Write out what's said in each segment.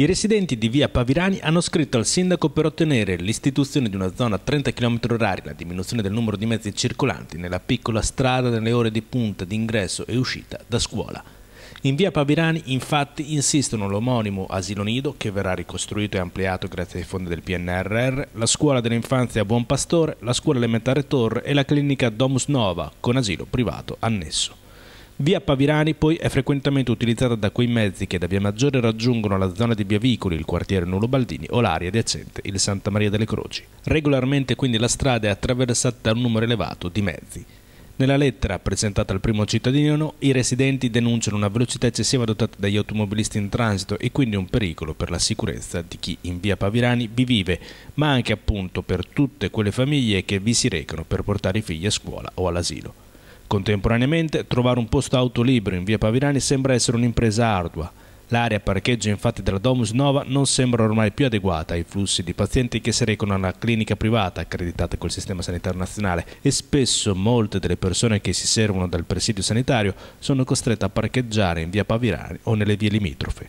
I residenti di via Pavirani hanno scritto al sindaco per ottenere l'istituzione di una zona a 30 km h la diminuzione del numero di mezzi circolanti nella piccola strada nelle ore di punta di ingresso e uscita da scuola. In via Pavirani infatti insistono l'omonimo asilo nido che verrà ricostruito e ampliato grazie ai fondi del PNRR, la scuola dell'infanzia Buon Pastore, la scuola elementare Torre e la clinica Domus Nova con asilo privato annesso. Via Pavirani poi è frequentemente utilizzata da quei mezzi che da Via Maggiore raggiungono la zona di Via Vicoli, il quartiere Nulo Baldini o l'area adiacente, il Santa Maria delle Croci. Regolarmente quindi la strada è attraversata da un numero elevato di mezzi. Nella lettera presentata al primo cittadino, i residenti denunciano una velocità eccessiva adottata dagli automobilisti in transito e quindi un pericolo per la sicurezza di chi in via Pavirani vi vive, ma anche appunto per tutte quelle famiglie che vi si recano per portare i figli a scuola o all'asilo. Contemporaneamente, trovare un posto auto libero in via Pavirani sembra essere un'impresa ardua. L'area parcheggio infatti della Domus Nova non sembra ormai più adeguata ai flussi di pazienti che si recano una clinica privata accreditata col Sistema Sanitario Nazionale e spesso molte delle persone che si servono dal presidio sanitario sono costrette a parcheggiare in via Pavirani o nelle vie limitrofe.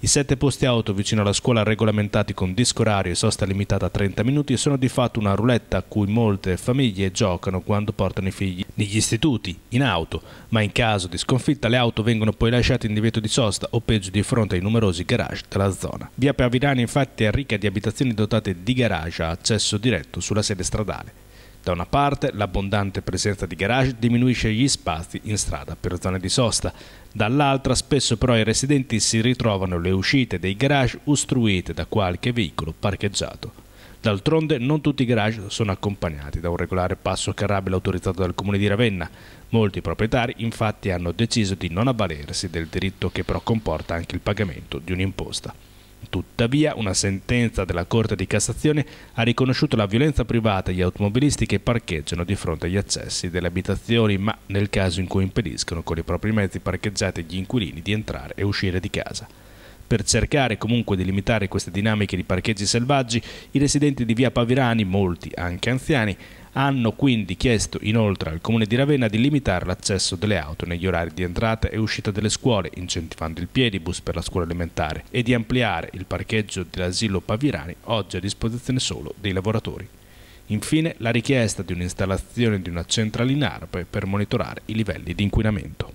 I sette posti auto vicino alla scuola regolamentati con disco orario e sosta limitata a 30 minuti sono di fatto una roulette a cui molte famiglie giocano quando portano i figli negli istituti, in auto, ma in caso di sconfitta le auto vengono poi lasciate in divieto di sosta o peggio di fronte ai numerosi garage della zona. Via Pavirani infatti è ricca di abitazioni dotate di garage a accesso diretto sulla sede stradale. Da una parte, l'abbondante presenza di garage diminuisce gli spazi in strada per zone di sosta, dall'altra spesso però i residenti si ritrovano le uscite dei garage ostruite da qualche veicolo parcheggiato. D'altronde non tutti i garage sono accompagnati da un regolare passo carrabile autorizzato dal comune di Ravenna. Molti proprietari infatti hanno deciso di non avvalersi del diritto che però comporta anche il pagamento di un'imposta. Tuttavia, una sentenza della Corte di Cassazione ha riconosciuto la violenza privata agli automobilisti che parcheggiano di fronte agli accessi delle abitazioni, ma nel caso in cui impediscono con i propri mezzi parcheggiati agli inquilini di entrare e uscire di casa. Per cercare comunque di limitare queste dinamiche di parcheggi selvaggi, i residenti di via Pavirani, molti anche anziani, hanno quindi chiesto inoltre al Comune di Ravenna di limitare l'accesso delle auto negli orari di entrata e uscita delle scuole, incentivando il piedibus per la scuola elementare, e di ampliare il parcheggio dell'asilo Pavirani, oggi a disposizione solo dei lavoratori. Infine la richiesta di un'installazione di una centralina ARPE per monitorare i livelli di inquinamento.